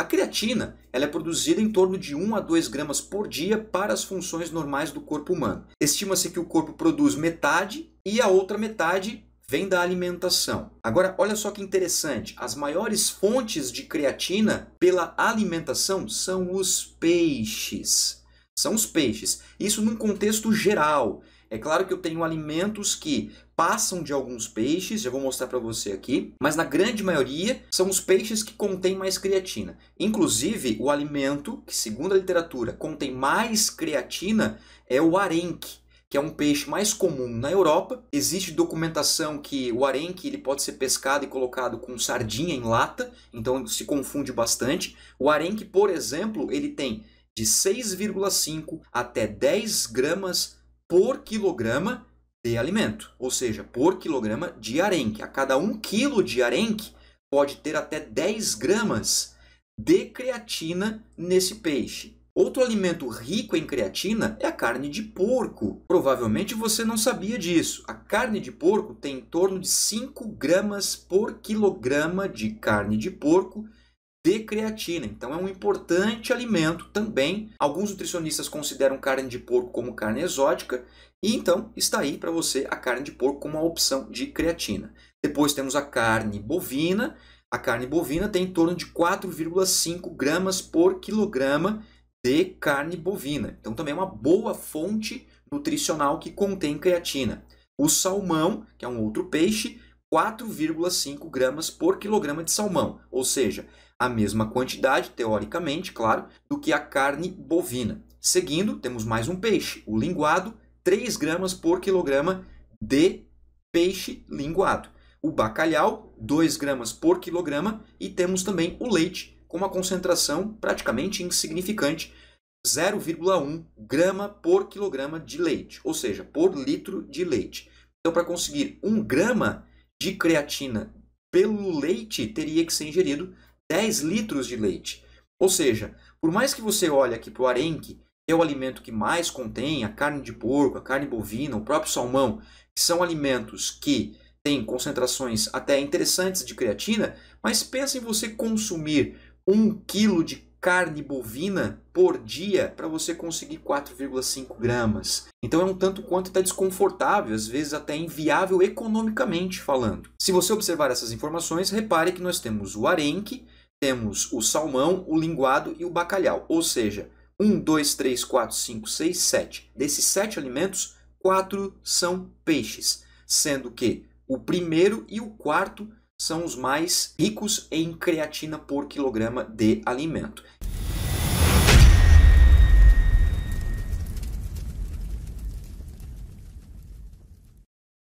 A creatina ela é produzida em torno de 1 a 2 gramas por dia para as funções normais do corpo humano. Estima-se que o corpo produz metade e a outra metade vem da alimentação. Agora, olha só que interessante: as maiores fontes de creatina pela alimentação são os peixes. São os peixes. Isso num contexto geral. É claro que eu tenho alimentos que passam de alguns peixes, já vou mostrar para você aqui, mas na grande maioria são os peixes que contêm mais creatina. Inclusive, o alimento que, segundo a literatura, contém mais creatina é o arenque, que é um peixe mais comum na Europa. Existe documentação que o arenque ele pode ser pescado e colocado com sardinha em lata, então se confunde bastante. O arenque, por exemplo, ele tem de 6,5 até 10 gramas por quilograma de alimento, ou seja, por quilograma de arenque. A cada um quilo de arenque pode ter até 10 gramas de creatina nesse peixe. Outro alimento rico em creatina é a carne de porco. Provavelmente você não sabia disso. A carne de porco tem em torno de 5 gramas por quilograma de carne de porco de creatina. Então é um importante alimento também. Alguns nutricionistas consideram carne de porco como carne exótica, e então está aí para você a carne de porco como uma opção de creatina. Depois temos a carne bovina. A carne bovina tem em torno de 4,5 gramas por quilograma de carne bovina. Então também é uma boa fonte nutricional que contém creatina. O salmão, que é um outro peixe, 4,5 gramas por quilograma de salmão, ou seja, a mesma quantidade, teoricamente, claro, do que a carne bovina. Seguindo, temos mais um peixe, o linguado, 3 gramas por quilograma de peixe linguado. O bacalhau, 2 gramas por quilograma. E temos também o leite, com uma concentração praticamente insignificante, 0,1 grama por quilograma de leite, ou seja, por litro de leite. Então, para conseguir 1 grama de creatina pelo leite teria que ser ingerido 10 litros de leite. Ou seja, por mais que você olhe aqui para o arenque, é o alimento que mais contém a carne de porco, a carne bovina, o próprio salmão, que são alimentos que têm concentrações até interessantes de creatina, mas pense em você consumir um quilo de carne bovina por dia para você conseguir 4,5 gramas. Então é um tanto quanto até desconfortável, às vezes até inviável economicamente falando. Se você observar essas informações, repare que nós temos o arenque, temos o salmão, o linguado e o bacalhau. Ou seja, 1, 2, 3, 4, 5, 6, 7. Desses 7 alimentos, 4 são peixes, sendo que o primeiro e o quarto são os mais ricos em creatina por quilograma de alimento.